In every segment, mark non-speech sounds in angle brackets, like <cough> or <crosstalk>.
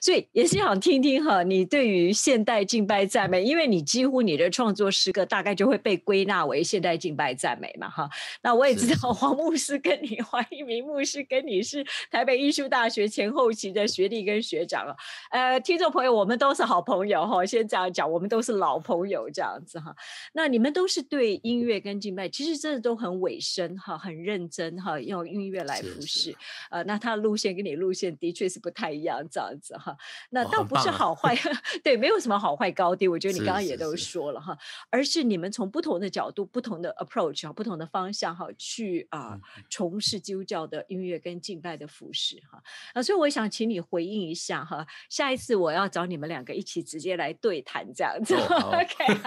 所以也是想听听哈，你对于现代敬拜赞美，因为你几乎你的创作诗歌大概就会被归纳为现代敬拜赞美嘛哈。那我也知道黄牧师跟你黄一鸣牧师跟你是台北艺术大学前后期的学弟跟学长啊。呃，听众朋友，我们都是好朋友哈，先这样讲，我们都是老朋友这样子哈。那你们都是对音乐跟敬拜，其实真的都很委身哈，很认真哈，用音乐来服饰。呃，那他的路线跟你路线的确是不太一样这样子哈。那倒不是好坏，对，没有什么好坏高低。我觉得你刚刚也都说了哈，而是你们从不同的角度、不同的 approach 哈、不同的方向哈，去啊从事基督教的音乐跟敬拜的服饰哈。啊，所以我想请你回应一下哈，下一次我要找你们两个一起直接来对谈这样子，OK？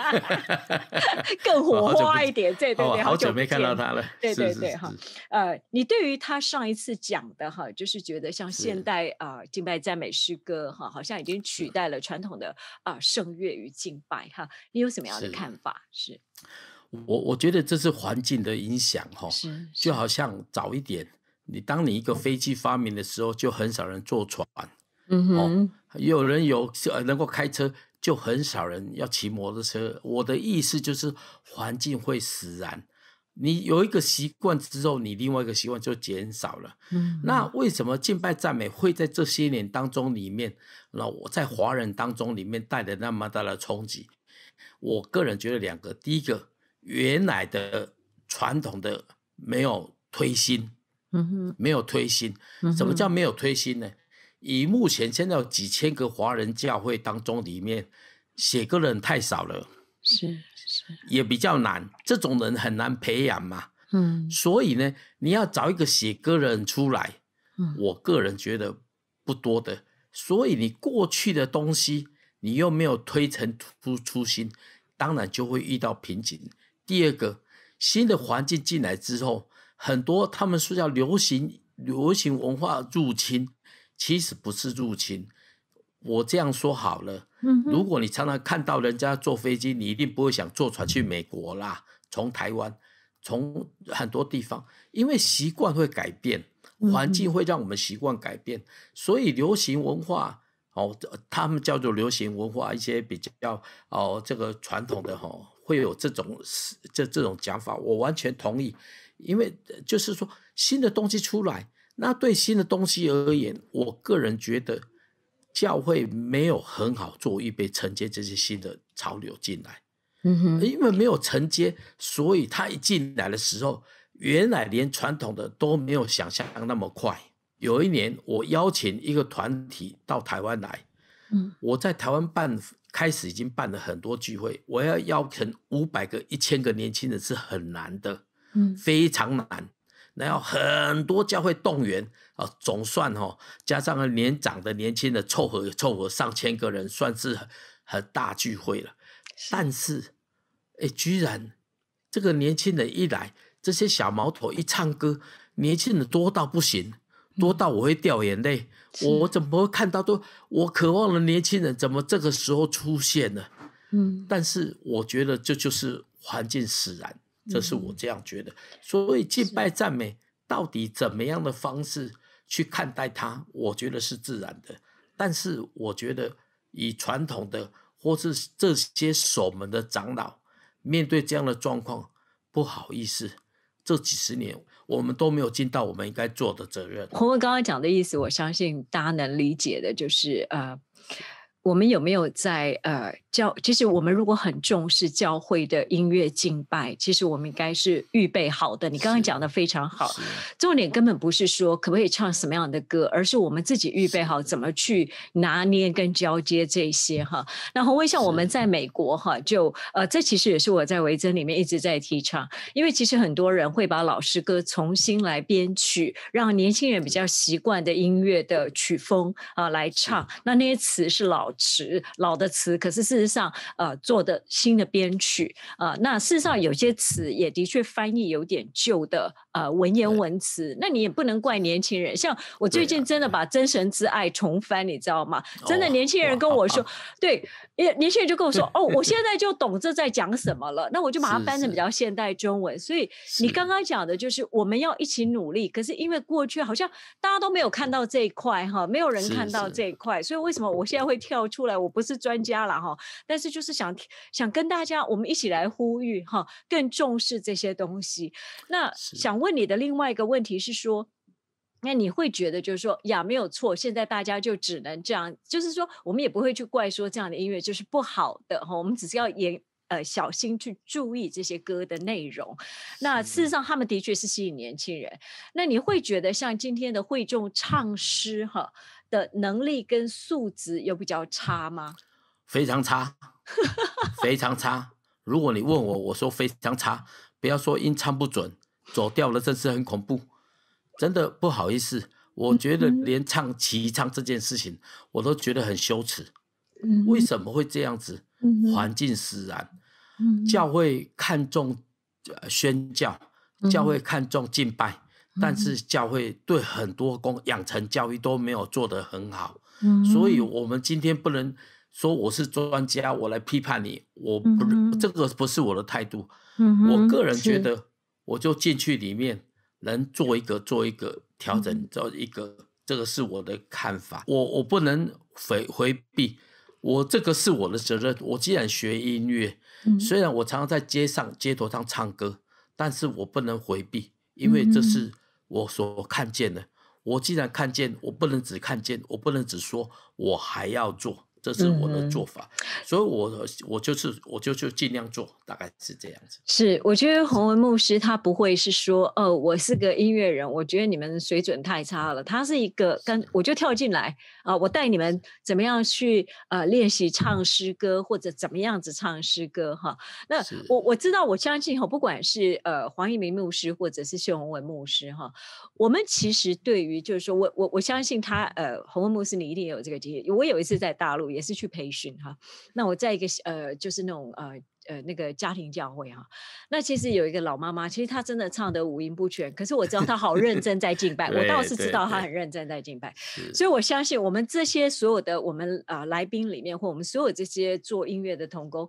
<laughs> 更火花一点，对对对，好久没看到他了，对对对哈。呃，你对于他上一次讲的哈，就是觉得像现代啊敬拜赞美诗歌。哥哈，好像已经取代了传统的啊，圣乐与敬拜哈。你有什么样的看法？是，我我觉得这是环境的影响哈，是，就好像早一点，你当你一个飞机发明的时候，就很少人坐船，嗯哼，有人有能够开车，就很少人要骑摩托车。我的意思就是，环境会使然。你有一个习惯之后，你另外一个习惯就减少了。嗯，那为什么敬拜赞美会在这些年当中里面，那我在华人当中里面带的那么大的冲击？我个人觉得两个，第一个，原来的传统的没有推心，嗯哼，没有推心。什么叫没有推心呢？以目前现在有几千个华人教会当中里面，写歌的人太少了。是。也比较难，这种人很难培养嘛。嗯，所以呢，你要找一个写歌人出来，嗯，我个人觉得不多的。所以你过去的东西，你又没有推陈出出新，当然就会遇到瓶颈。第二个，新的环境进来之后，很多他们说叫流行流行文化入侵，其实不是入侵。我这样说好了，如果你常常看到人家坐飞机，你一定不会想坐船去美国啦，从台湾，从很多地方，因为习惯会改变，环境会让我们习惯改变，所以流行文化，哦，他们叫做流行文化，一些比较，哦，这个传统的哈，会有这种这这种讲法，我完全同意，因为就是说新的东西出来，那对新的东西而言，我个人觉得。教会没有很好做预备承接这些新的潮流进来，嗯，因为没有承接，所以他一进来的时候，原来连传统的都没有想象那么快。有一年，我邀请一个团体到台湾来，嗯，我在台湾办开始已经办了很多聚会，我要邀请五百个、一千个年轻人是很难的，嗯，非常难。然后很多教会动员啊，总算哦，加上年长的、年轻的凑合凑合上千个人，算是很大聚会了。但是，哎，居然这个年轻人一来，这些小毛头一唱歌，年轻人多到不行，多到我会掉眼泪。我怎么会看到都我渴望的年轻人，怎么这个时候出现呢？嗯，但是我觉得这就是环境使然。这是我这样觉得。所谓敬拜赞美，到底怎么样的方式去看待它？我觉得是自然的。但是我觉得，以传统的或是这些守门的长老，面对这样的状况，不好意思，这几十年我们都没有尽到我们应该做的责任。洪文刚刚讲的意思，我相信大家能理解的，就是呃。我们有没有在呃教？其实我们如果很重视教会的音乐敬拜，其实我们应该是预备好的。你刚刚讲的非常好，重点根本不是说可不可以唱什么样的歌，而是我们自己预备好怎么去拿捏跟交接这些哈。那红卫像我们在美国哈，就呃，这其实也是我在维珍里面一直在提倡，因为其实很多人会把老师歌重新来编曲，让年轻人比较习惯的音乐的曲风啊来唱，那那些词是老。词老的词，可是事实上，呃，做的新的编曲，呃，那事实上有些词也的确翻译有点旧的。呃，文言文词，那你也不能怪年轻人。像我最近真的把《真神之爱》重翻，你知道吗？真的年轻人跟我说，对，年轻人就跟我说，哦，我 <laughs> 现在就懂这在讲什么了。那我就把它翻成比较现代中文。所以你刚刚讲的就是我们要一起努力。可是因为过去好像大家都没有看到这一块哈，没有人看到这一块，所以为什么我现在会跳出来？我不是专家了哈，但是就是想想跟大家，我们一起来呼吁哈，更重视这些东西。那想。问你的另外一个问题是说，那你会觉得就是说呀没有错，现在大家就只能这样，就是说我们也不会去怪说这样的音乐就是不好的哈，我们只是要严呃小心去注意这些歌的内容。那事实上他们的确是吸引年轻人。那你会觉得像今天的会众唱诗哈的能力跟素质有比较差吗？非常差，非常差。如果你问我，我说非常差。不要说音唱不准。走掉了，真是很恐怖，真的不好意思。我觉得连唱齐唱这件事情，我都觉得很羞耻。为什么会这样子？环境使然。教会看重宣教，教会看重敬拜，但是教会对很多工养成教育都没有做得很好。所以我们今天不能说我是专家，我来批判你。我不，这个不是我的态度。我个人觉得。我就进去里面，能做一个做一个调整，做一个，这个是我的看法。我我不能回回避，我这个是我的责任。我既然学音乐，虽然我常常在街上、街头上唱歌，但是我不能回避，因为这是我所看见的。我既然看见，我不能只看见，我不能只说，我还要做。这是我的做法，所以，我我就是我就就尽量做，大概是这样子。是，我觉得洪文牧师他不会是说，呃，我是个音乐人，我觉得你们水准太差了。他是一个跟我就跳进来啊，我带你们怎么样去呃练习唱诗歌，或者怎么样子唱诗歌哈。那我我知道，我相信哈，不管是呃黄一鸣牧师或者是谢洪文牧师哈，我们其实对于就是说我我我相信他呃洪文牧师，你一定也有这个经验。我有一次在大陆。也是去培训哈，那我在一个呃，就是那种呃呃那个家庭教会哈，那其实有一个老妈妈，其实她真的唱的五音不全，可是我知道她好认真在敬拜，我倒是知道她很认真在敬拜，所以我相信我们这些所有的我们啊来宾里面，或我们所有这些做音乐的童工。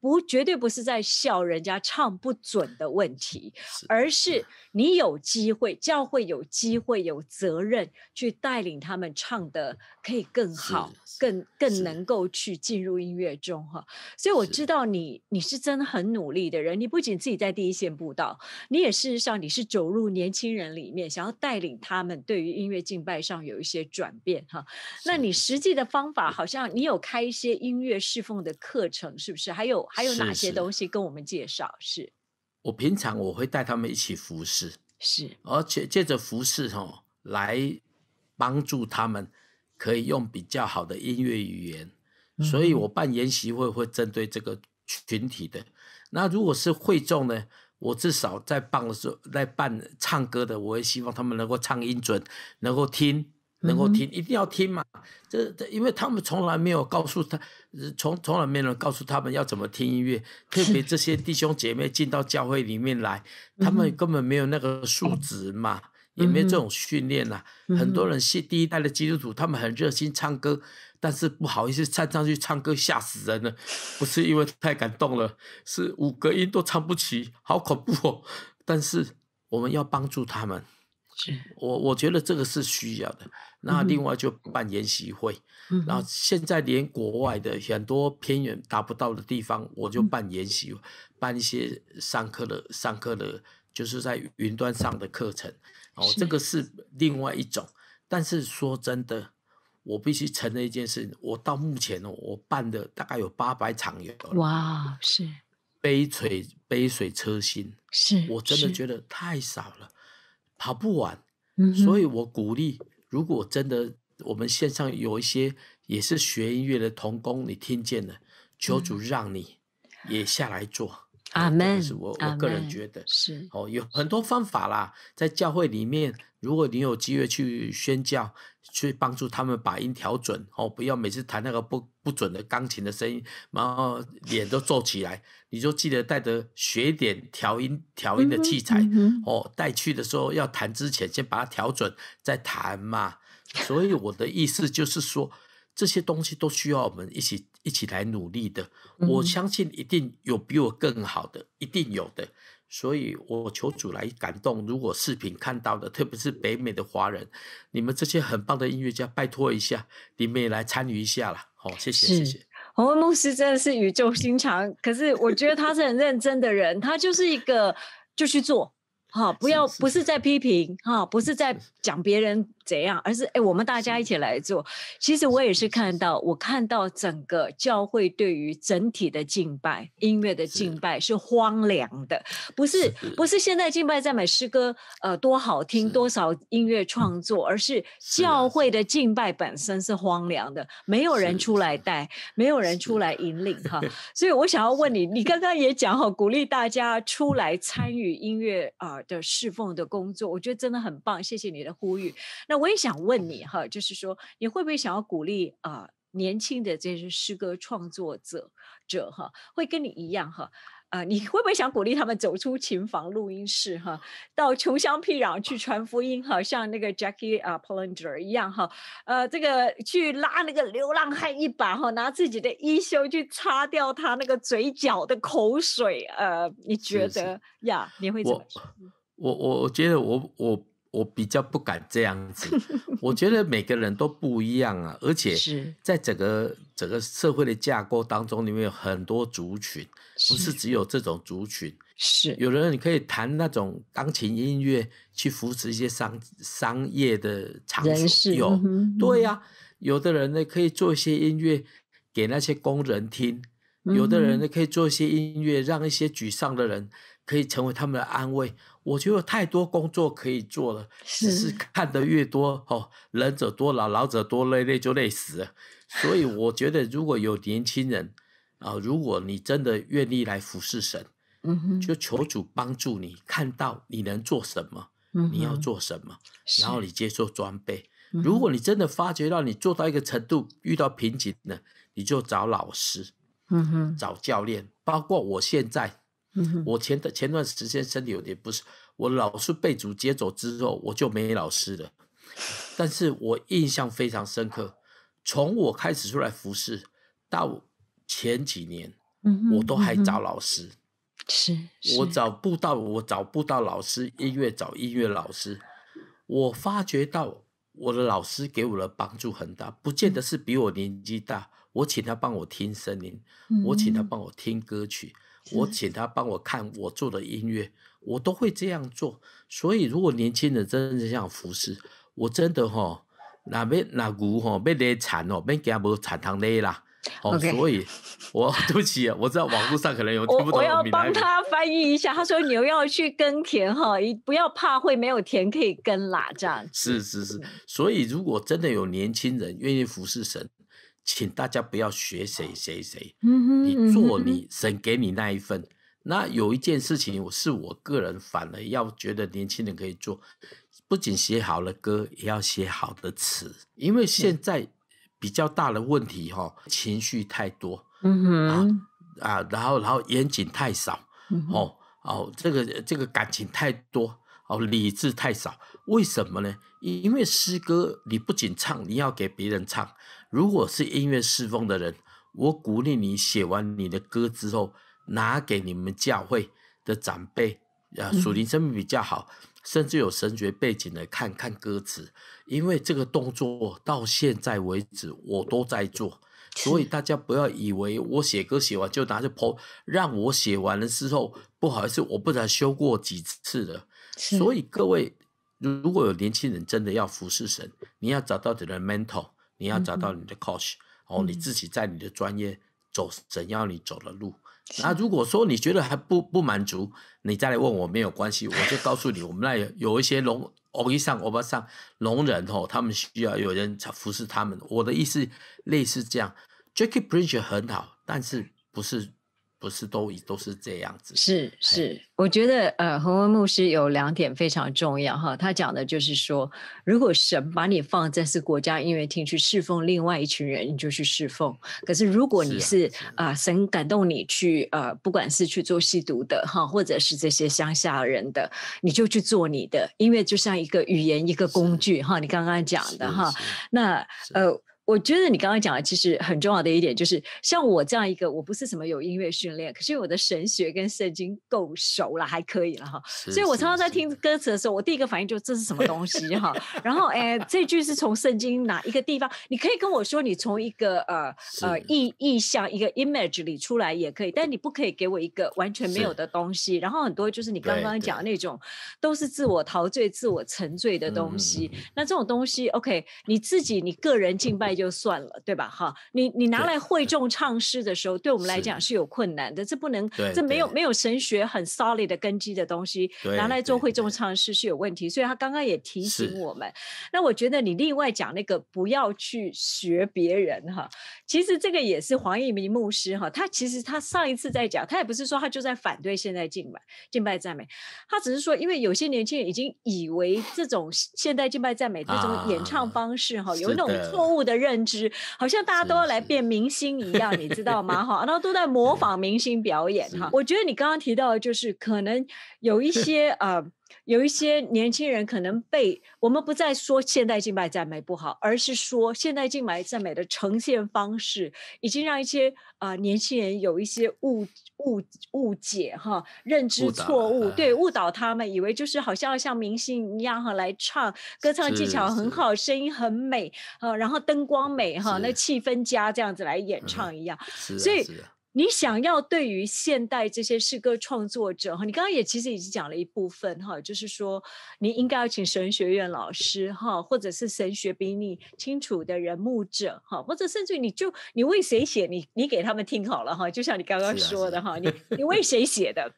不，绝对不是在笑人家唱不准的问题，而是你有机会，教会有机会有责任去带领他们唱的可以更好，更更能够去进入音乐中哈。所以我知道你你是真的很努力的人，你不仅自己在第一线布道，你也事实上你是走入年轻人里面，想要带领他们对于音乐敬拜上有一些转变哈。那你实际的方法好像你有开一些音乐侍奉的课程，是不是？还有还有哪些东西跟我们介绍？是我平常我会带他们一起服侍，是，而且借着服侍哈来帮助他们，可以用比较好的音乐语言。所以我办研习会会针对这个群体的。那如果是会众呢，我至少在办的时候在办唱歌的，我也希望他们能够唱音准，能够听。能够听，一定要听嘛。这这，因为他们从来没有告诉他，从从来没人告诉他们要怎么听音乐。特别这些弟兄姐妹进到教会里面来，他们根本没有那个素质嘛，也没有这种训练呐。很多人是第一代的基督徒，他们很热心唱歌，但是不好意思站上去唱歌，吓死人了。不是因为太感动了，是五个音都唱不齐，好恐怖。哦！但是我们要帮助他们。我我觉得这个是需要的。那另外就办研习会，然后现在连国外的很多偏远达不到的地方，我就办研习，办一些上课的、上课的，就是在云端上的课程。哦，这个是另外一种。但是说真的，我必须承认一件事，我到目前哦，我办的大概有八百场有。哇，是杯水杯水车薪，是我真的觉得太少了。跑不完，所以我鼓励，如果真的我们线上有一些也是学音乐的童工，你听见了，求主让你也下来做。阿门，是我我个人觉得是哦，有很多方法啦，在教会里面，如果你有机会去宣教，去帮助他们把音调准哦，不要每次弹那个不不准的钢琴的声音，然后脸都皱起来，你就记得带着学点调音调音的器材哦，带去的时候要弹之前先把它调准再弹嘛。所以我的意思就是说。这些东西都需要我们一起一起来努力的。我相信一定有比我更好的，一定有的。所以我求主来感动。如果视频看到的，特别是北美的华人，你们这些很棒的音乐家，拜托一下，你们也来参与一下啦。好，谢谢，谢谢。红文牧师真的是宇宙心肠，<laughs> 可是我觉得他是很认真的人，他就是一个就去做。好，不要不是在批评哈，不是在讲别人。怎样？而是哎，我们大家一起来做。其实我也是看到，我看到整个教会对于整体的敬拜、音乐的敬拜是荒凉的，不是不是现在敬拜在买诗歌，呃，多好听，多少音乐创作，而是教会的敬拜本身是荒凉的，没有人出来带，没有人出来引领哈。所以我想要问你，你刚刚也讲好，鼓励大家出来参与音乐啊的侍奉的工作，我觉得真的很棒，谢谢你的呼吁。那我也想问你哈，就是说你会不会想要鼓励啊年轻的这些诗歌创作者者哈，会跟你一样哈啊，你会不会想鼓励他们走出琴房录音室哈，到穷乡僻壤去传福音哈，像那个 Jackie 啊 Polanger 一样哈，呃，这个去拉那个流浪汉一把哈，拿自己的衣袖去擦掉他那个嘴角的口水，呃，你觉得呀？你会怎么？我我我觉得我我。我比较不敢这样子，<laughs> 我觉得每个人都不一样啊，而且是在整个整个社会的架构当中，里面有很多族群，不是只有这种族群。是，有人你可以弹那种钢琴音乐去扶持一些商商业的场所，有，对呀，有的人呢可以做一些音乐给那些工人听，有的人呢可以做一些音乐让一些沮丧的人。可以成为他们的安慰。我觉得太多工作可以做了，是是。看得越多，哦，人者多劳，劳者多累，累就累死。了。所以我觉得，如果有年轻人啊，如果你真的愿意来服侍神，嗯哼，就求主帮助你，看到你能做什么，你要做什么，然后你接受装备。如果你真的发觉到你做到一个程度遇到瓶颈了，你就找老师，嗯哼，找教练，包括我现在。我前段前段时间身体有点不适，我老师被主接走之后，我就没老师了。但是我印象非常深刻，从我开始出来服侍到前几年，我都还找老师。是，我找不到我找不到老师，音乐找音乐老师。我发觉到我的老师给我的帮助很大，不见得是比我年纪大。我请他帮我听声音，我请他帮我听歌曲。我请他帮我看我做的音乐，我都会这样做。所以，如果年轻人真的想服侍，我真的哈，那边那牛哈被勒惨哦，被他们铲汤勒啦。好，所以我 <laughs> 对不起，我知道网络上可能有听不懂。我我要帮他翻译一下，他说牛要去耕田哈，一不要怕会没有田可以耕啦，这样。是是是，所以如果真的有年轻人愿意服侍神。请大家不要学谁谁谁，你做你神给你那一份。那有一件事情，我是我个人反而要觉得年轻人可以做，不仅写好了歌，也要写好的词。因为现在比较大的问题哈，情绪太多，啊啊，然后然后严谨太少，哦哦，这个这个感情太多，哦理智太少。为什么呢？因为诗歌你不仅唱，你要给别人唱。如果是音乐侍奉的人，我鼓励你写完你的歌之后，拿给你们教会的长辈、啊属灵生命比较好，甚至有神学背景的，看看歌词。因为这个动作到现在为止，我都在做，所以大家不要以为我写歌写完就拿着抛。让我写完了之后不好意思，我不然修过几次了。所以各位，如果有年轻人真的要服侍神，你要找到你的 mental。你要找到你的 coach，哦，你自己在你的专业走怎样你走的路，那如果说你觉得还不不满足，你再来问我没有关系，我就告诉你，我们那有一些龙。欧 b 上欧巴上聋人哦，他们需要有人服侍他们。我的意思类似这样，Jackie Bridger 很好，但是不是。不是都都是这样子，是是，我觉得呃，洪文牧师有两点非常重要哈，他讲的就是说，如果神把你放在是国家音乐厅去侍奉另外一群人，你就去侍奉；可是如果你是啊，神感动你去呃，不管是去做吸毒的哈，或者是这些乡下人的，你就去做你的，因为就像一个语言一个工具哈，你刚刚讲的哈，那呃。我觉得你刚刚讲的其实很重要的一点就是，像我这样一个我不是什么有音乐训练，可是我的神学跟圣经够熟了，还可以了哈。所以，我常常在听歌词的时候，我第一个反应就这是什么东西哈。然后，哎，这句是从圣经哪一个地方？你可以跟我说你从一个呃呃意意象一个 image 里出来也可以，但你不可以给我一个完全没有的东西。然后，很多就是你刚刚讲那种都是自我陶醉、自我沉醉的东西。那这种东西，OK，你自己你个人敬拜。就算了，对吧？哈，你你拿来会众唱诗的时候，对我们来讲是有困难的。这不能，这没有没有神学很 solid 的根基的东西，拿来做会众唱诗是有问题。所以他刚刚也提醒我们。那我觉得你另外讲那个不要去学别人哈，其实这个也是黄一鸣牧师哈，他其实他上一次在讲，他也不是说他就在反对现在敬拜敬拜赞美，他只是说，因为有些年轻人已经以为这种现代敬拜赞美这种演唱方式哈，有一种错误的认。认知好像大家都要来变明星一样，你知道吗？哈，然后都在模仿 <laughs> 明星表演。哈，我觉得你刚刚提到的就是可能有一些呃。有一些年轻人可能被我们不再说现代敬拜赞美不好，而是说现代敬拜赞美的呈现方式，已经让一些啊年轻人有一些误误误解哈，认知错误，对误导他们，以为就是好像要像明星一样哈，来唱，歌唱技巧很好，声音很美啊，然后灯光美哈，那气氛佳这样子来演唱一样，所以。你想要对于现代这些诗歌创作者哈，你刚刚也其实已经讲了一部分哈，就是说你应该要请神学院老师哈，或者是神学比你清楚的人牧者哈，或者甚至你就你为谁写你你给他们听好了哈，就像你刚刚说的哈，你你为 <laughs> 谁写的？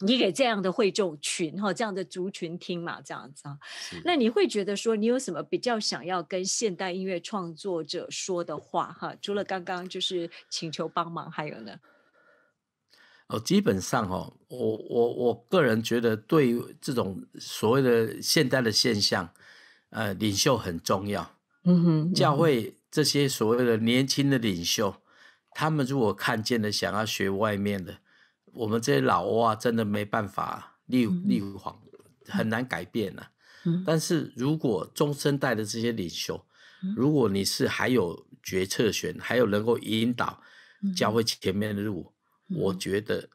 你给这样的会众群哈，这样的族群听嘛，这样子啊。那你会觉得说，你有什么比较想要跟现代音乐创作者说的话哈？除了刚刚就是请求帮忙，还有呢？哦，基本上哈，我我我个人觉得，对这种所谓的现代的现象，呃，领袖很重要。嗯哼，教会这些所谓的年轻的领袖，他们如果看见了，想要学外面的。我们这些老挝啊，真的没办法立立黄，很难改变了。但是，如果中生代的这些领袖，如果你是还有决策权，还有能够引导教会前面的路，我觉得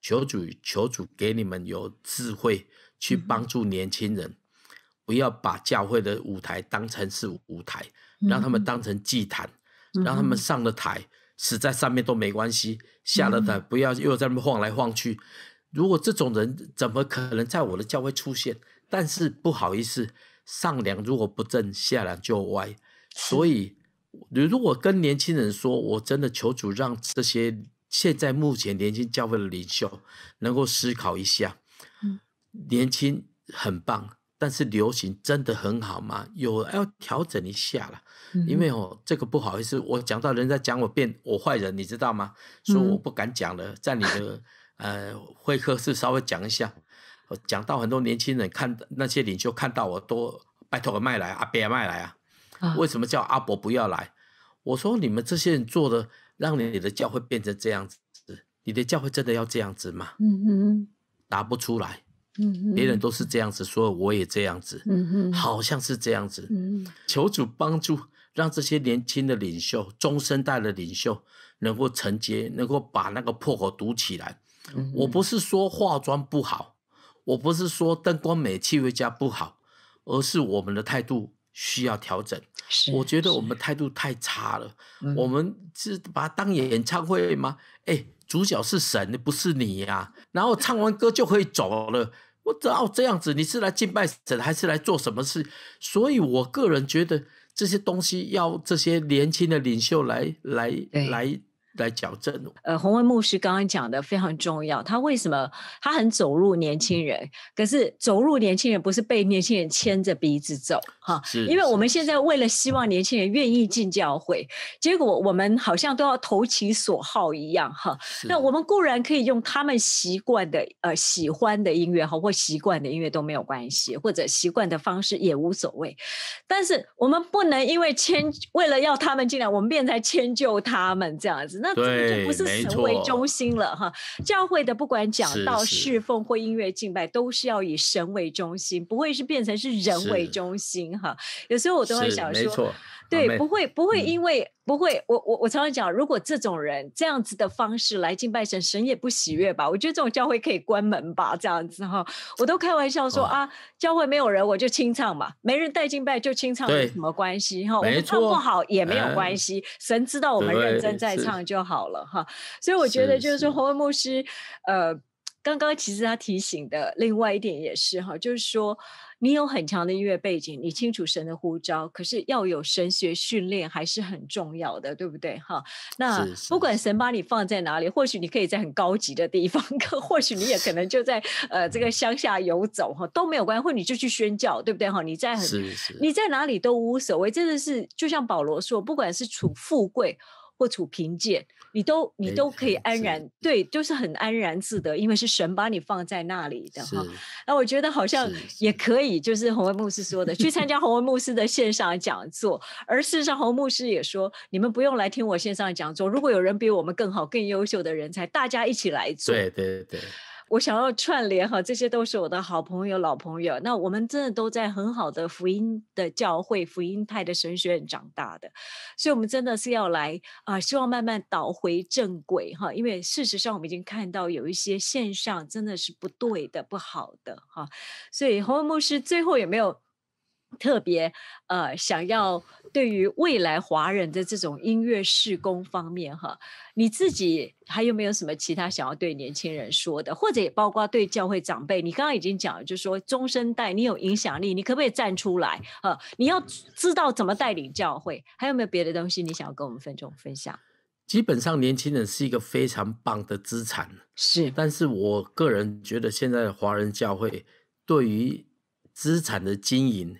求主求主给你们有智慧去帮助年轻人，不要把教会的舞台当成是舞台，让他们当成祭坛，让他们上了台死在上面都没关系。下了台不要又在那晃来晃去，如果这种人怎么可能在我的教会出现？但是不好意思，上梁如果不正，下梁就歪。所以你如果跟年轻人说，我真的求主让这些现在目前年轻教会的领袖能够思考一下。嗯，年轻很棒。但是流行真的很好吗？有要调整一下了，因为哦，这个不好意思，我讲到人家讲我变我坏人，你知道吗？所以我不敢讲了，在你的呃会客室稍微讲一下，讲到很多年轻人看那些领袖看到我都拜托我麦来阿别麦来啊，为什么叫阿伯不要来？我说你们这些人做的，让你的教会变成这样子，你的教会真的要这样子吗？嗯答不出来。嗯，别人都是这样子说，我也这样子，好像是这样子。求主帮助，让这些年轻的领袖、中生代的领袖能够承接，能够把那个破口堵起来。我不是说化妆不好，我不是说灯光美、气味佳不好，而是我们的态度需要调整。我觉得我们态度太差了，我们是把当演演唱会吗？哎，主角是神，不是你呀。然后唱完歌就可以走了。我只要这样子，你是来敬拜神，还是来做什么事？所以我个人觉得这些东西要这些年轻的领袖来来来。来矫正呃，洪文牧师刚刚讲的非常重要。他为什么他很走入年轻人？可是走入年轻人不是被年轻人牵着鼻子走哈？是因为我们现在为了希望年轻人愿意进教会，结果我们好像都要投其所好一样哈。那我们固然可以用他们习惯的呃喜欢的音乐哈，或习惯的音乐都没有关系，或者习惯的方式也无所谓。但是我们不能因为迁为了要他们进来，我们变成迁就他们这样子。那就不是神为中心了哈。教会的不管讲到侍奉或音乐敬拜，都是要以神为中心，不会是变成是人为中心哈。有时候我都会想说。对，不会，不会，因为不会，我我我常常讲，如果这种人这样子的方式来敬拜神，神也不喜悦吧？我觉得这种教会可以关门吧，这样子哈。我都开玩笑说啊，教会没有人我就清唱嘛，没人带敬拜就清唱，有什么关系哈？我们唱不好也没有关系，神知道我们认真在唱就好了哈。所以我觉得就是说，侯文牧师，呃。刚刚其实他提醒的另外一点也是哈，就是说你有很强的音乐背景，你清楚神的呼召，可是要有神学训练还是很重要的，对不对哈？那不管神把你放在哪里，或许你可以在很高级的地方，可或许你也可能就在呃这个乡下游走哈，都没有关系，或你就去宣教，对不对哈？你在很你在哪里都无所谓，真的是就像保罗说，不管是处富贵。或处贫贱，你都你都可以安然，对，就是很安然自得，因为是神把你放在那里的哈。那我觉得好像也可以，就是红文牧师说的，去参加红文牧师的线上讲座。而事实上，红牧师也说，你们不用来听我线上讲座，如果有人比我们更好、更优秀的人才，大家一起来做。对对对。我想要串联哈，这些都是我的好朋友、老朋友。那我们真的都在很好的福音的教会、福音派的神学院长大的，所以我们真的是要来啊，希望慢慢倒回正轨哈。因为事实上，我们已经看到有一些线上真的是不对的、不好的哈。所以洪文牧师最后有没有？特别呃，想要对于未来华人的这种音乐事工方面，哈，你自己还有没有什么其他想要对年轻人说的，或者也包括对教会长辈？你刚刚已经讲了，就是说中生代，你有影响力，你可不可以站出来？哈，你要知道怎么带领教会？还有没有别的东西你想要跟我们分众分享？基本上，年轻人是一个非常棒的资产。是，但是我个人觉得，现在的华人教会对于资产的经营。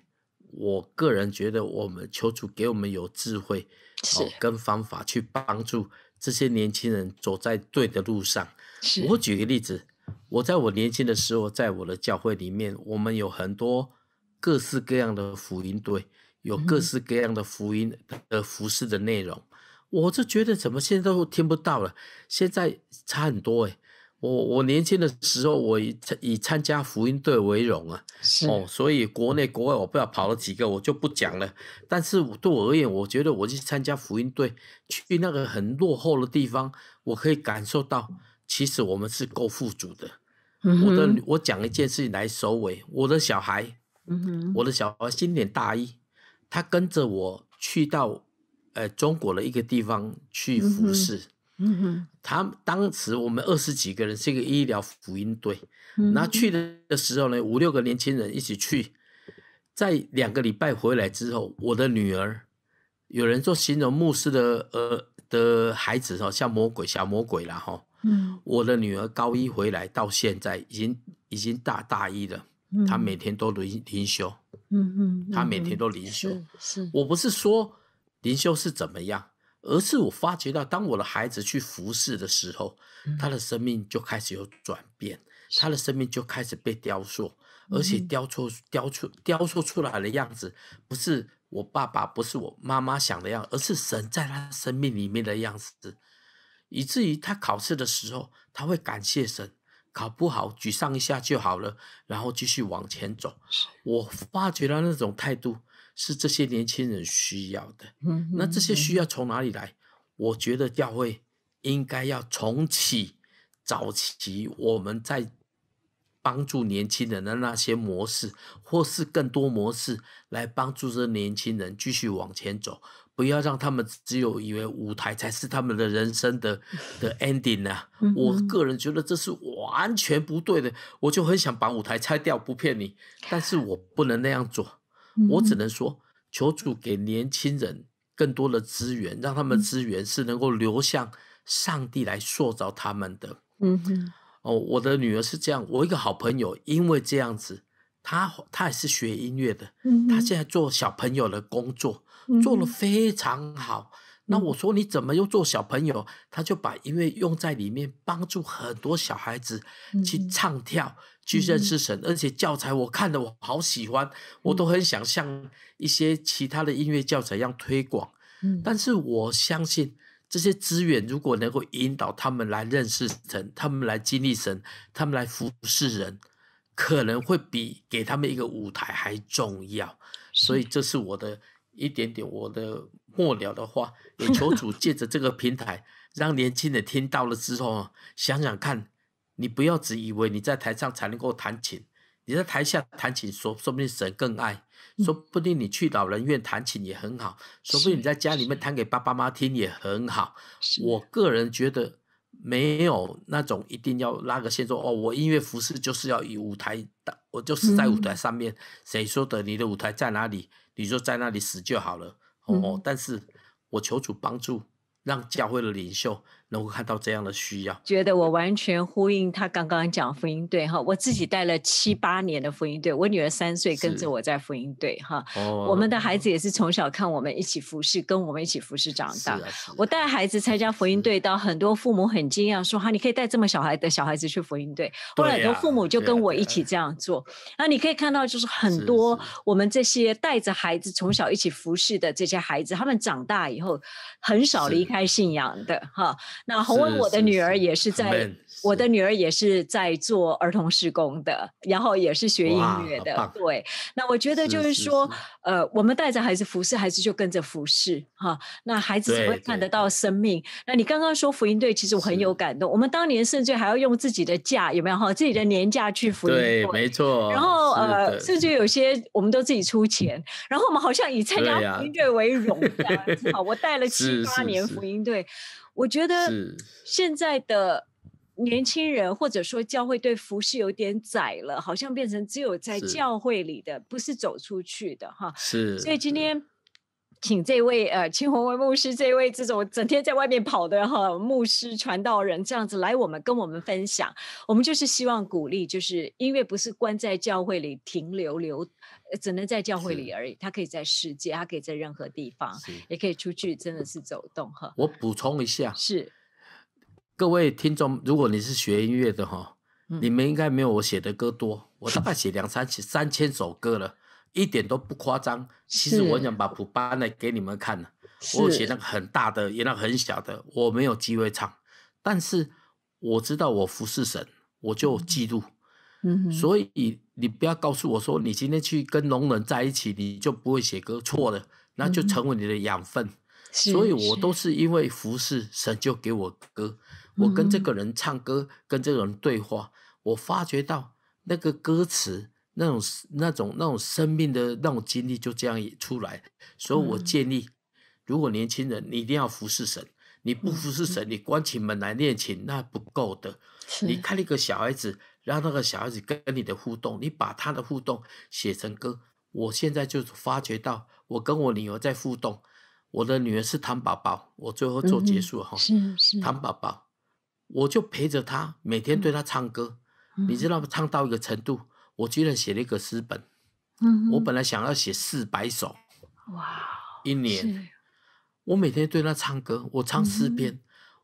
我个人觉得，我们求主给我们有智慧，是跟方法去帮助这些年轻人走在对的路上。是，我举个例子，我在我年轻的时候，在我的教会里面，我们有很多各式各样的福音队，有各式各样的福音的服饰的内容。我就觉得怎么现在都听不到了，现在差很多哎。我我年轻的时候，我以以参加福音队为荣啊，哦，所以国内国外我不知道跑了几个，我就不讲了。但是对我而言，我觉得我去参加福音队，去那个很落后的地方，我可以感受到，其实我们是够富足的。我的我讲一件事情来首尾，我的小孩，我的小孩今年大一，他跟着我去到，呃，中国的一个地方去服侍。嗯哼，他当时我们二十几个人是一个医疗福音队，那去的的时候呢，五六个年轻人一起去，在两个礼拜回来之后，我的女儿有人说形容牧师的呃的孩子哦像魔鬼小魔鬼了哈，嗯，我的女儿高一回来，到现在已经已经大大一了，她每天都灵灵修，嗯嗯，她每天都灵修，是我不是说灵修是怎么样。而是我发觉到，当我的孩子去服侍的时候，他的生命就开始有转变，他的生命就开始被雕塑，而且雕塑、雕塑、雕塑出来的样子，不是我爸爸，不是我妈妈想的样，而是神在他生命里面的样子。以至于他考试的时候，他会感谢神，考不好沮丧一下就好了，然后继续往前走。我发觉到那种态度。是这些年轻人需要的。嗯，那这些需要从哪里来？我觉得教会应该要重启、早期，我们在帮助年轻人的那些模式，或是更多模式来帮助这年轻人继续往前走，不要让他们只有以为舞台才是他们的人生的 <laughs> 的 ending 呢。我个人觉得这是完全不对的。我就很想把舞台拆掉，不骗你，但是我不能那样做。我只能说，求主给年轻人更多的资源，让他们资源是能够流向上帝来塑造他们的。嗯哦，我的女儿是这样，我一个好朋友因为这样子，她她也是学音乐的，她现在做小朋友的工作，做了非常好。那我说你怎么又做小朋友？他就把音乐用在里面，帮助很多小孩子去唱跳，去认识神，而且教材我看的我好喜欢，我都很想像一些其他的音乐教材一样推广。嗯，但是我相信这些资源如果能够引导他们来认识神，他们来经历神，他们来服侍人，可能会比给他们一个舞台还重要。所以这是我的一点点我的。末了的话，也求主借着这个平台，让年轻的听到了之后，想想看，你不要只以为你在台上才能够弹琴，你在台下弹琴说，说不定神更爱，说不定你去老人院弹琴也很好，说不定你在家里面弹给爸爸妈妈听也很好。我个人觉得没有那种一定要拉个线说哦，我音乐服饰就是要以舞台，我就死在舞台上面。谁说的？你的舞台在哪里？你说在那里死就好了。哦，但是我求主帮助，让教会的领袖。能够看到这样的需要，觉得我完全呼应他刚刚讲福音队哈，我自己带了七八年的福音队，我女儿三岁跟着我在福音队哈，我们的孩子也是从小看我们一起服侍，跟我们一起服侍长大。我带孩子参加福音队，到很多父母很惊讶说哈，你可以带这么小孩的小孩子去福音队。后来很多父母就跟我一起这样做。那你可以看到，就是很多我们这些带着孩子从小一起服侍的这些孩子，他们长大以后很少离开信仰的哈。那洪文，我的女儿也是在我的女儿也是在做儿童事工的，然后也是学音乐的。对，那我觉得就是说，呃，我们带着孩子服侍孩子，就跟着服侍哈。那孩子会看得到生命。那你刚刚说福音队，其实我很有感动。我们当年甚至还要用自己的假，有没有哈？自己的年假去福音队，没错。然后呃，甚至有些我们都自己出钱。<laughs> 然后我们好像以参加福音队为荣。我带了 <laughs> 七八年福音队。我觉得现在的年轻人，或者说教会对服饰有点窄了，好像变成只有在教会里的，不是走出去的哈。是，所以今天。请这位呃，青红卫牧师，这位这种整天在外面跑的哈，牧师传道人这样子来我们跟我们分享，我们就是希望鼓励，就是音乐不是关在教会里停留留，只能在教会里而已，它可以在世界，它可以在任何地方，也可以出去，真的是走动哈。我补充一下，是各位听众，如果你是学音乐的哈，你们应该没有我写的歌多，我大概写两三千三千首歌了。一点都不夸张。其实我想把谱搬来给你们看我写那个很大的，也那很小的，我没有机会唱。但是我知道我服侍神，我就记录。嗯。所以你不要告诉我说，你今天去跟聋人在一起，你就不会写歌，错了。那就成为你的养分。所以我都是因为服侍神，就给我歌。我跟这个人唱歌，跟这个人对话，我发觉到那个歌词。那种、那种、那种生命的那种经历就这样出来，所以我建议，如果年轻人你一定要服侍神，你不服侍神，你关起门来练琴那不够的。你看一个小孩子，让那个小孩子跟你的互动，你把他的互动写成歌。我现在就发觉到，我跟我女儿在互动，我的女儿是糖宝宝，我最后做结束哈，是是糖宝宝，我就陪着她，每天对她唱歌，你知道吗？唱到一个程度。我居然写了一个诗本，嗯，我本来想要写四百首，哇，一年。我每天对他唱歌，我唱诗篇，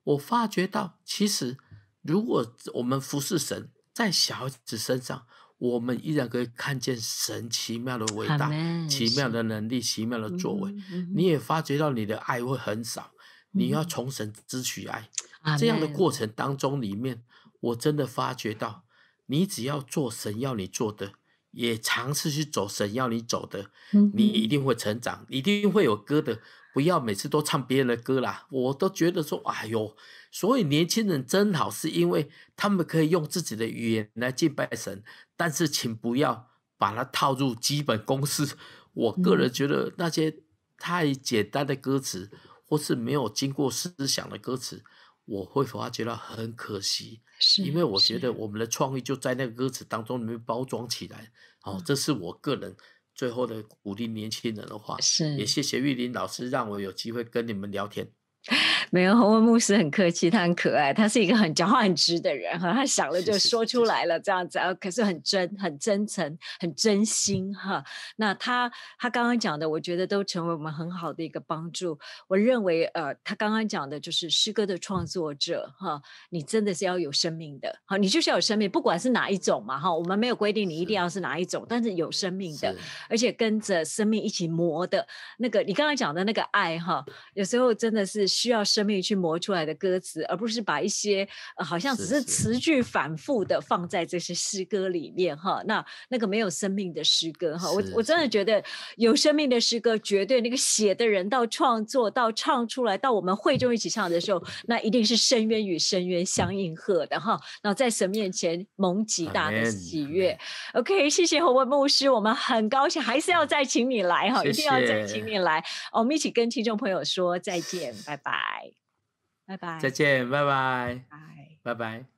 我发觉到，其实如果我们服侍神在小孩子身上，我们依然可以看见神奇妙的伟大、奇妙的能力、奇妙的作为。你也发觉到你的爱会很少，你要从神支取爱。这样的过程当中里面，我真的发觉到。你只要做神要你做的，也尝试去走神要你走的，你一定会成长，一定会有歌的。不要每次都唱别人的歌啦，我都觉得说，哎呦，所以年轻人真好，是因为他们可以用自己的语言来敬拜神。但是请不要把它套入基本公式。我个人觉得那些太简单的歌词，或是没有经过思想的歌词。我会发觉到很可惜，是，因为我觉得我们的创意就在那个歌词当中里面包装起来，哦，这是我个人最后的鼓励年轻人的话，是，也谢谢玉林老师让我有机会跟你们聊天。<laughs> 没有，红文牧师很客气，他很可爱，他是一个很讲话很直的人哈，他想了就说出来了这样子啊，可是很真、很真诚、很真心哈。那他他刚刚讲的，我觉得都成为我们很好的一个帮助。我认为呃，他刚刚讲的就是诗歌的创作者哈，你真的是要有生命的，好，你就是要有生命，不管是哪一种嘛哈，我们没有规定你一定要是哪一种，但是有生命的，而且跟着生命一起磨的那个，你刚刚讲的那个爱哈，有时候真的是。需要生命去磨出来的歌词，而不是把一些好像只是词句反复的放在这些诗歌里面哈。那那个没有生命的诗歌哈，我我真的觉得有生命的诗歌，绝对那个写的人到创作到唱出来到我们会中一起唱的时候，<laughs> 那一定是深渊与深渊相应和的哈。那在神面前蒙极大的喜悦。OK，谢谢洪文牧师，我们很高兴，还是要再请你来哈，一定要再请你来。我们一起跟听众朋友说再见，拜拜。拜，拜拜，再见，拜拜，拜，拜拜。